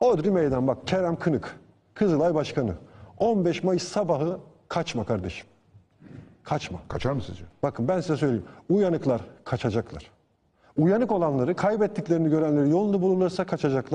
Odri Meydan bak Kerem Kınık, Kızılay Başkanı. 15 Mayıs sabahı kaçma kardeşim. Kaçma. Kaçar mı sizce? Bakın ben size söyleyeyim. Uyanıklar kaçacaklar. Uyanık olanları, kaybettiklerini görenleri yolunu bulurlarsa kaçacaklar.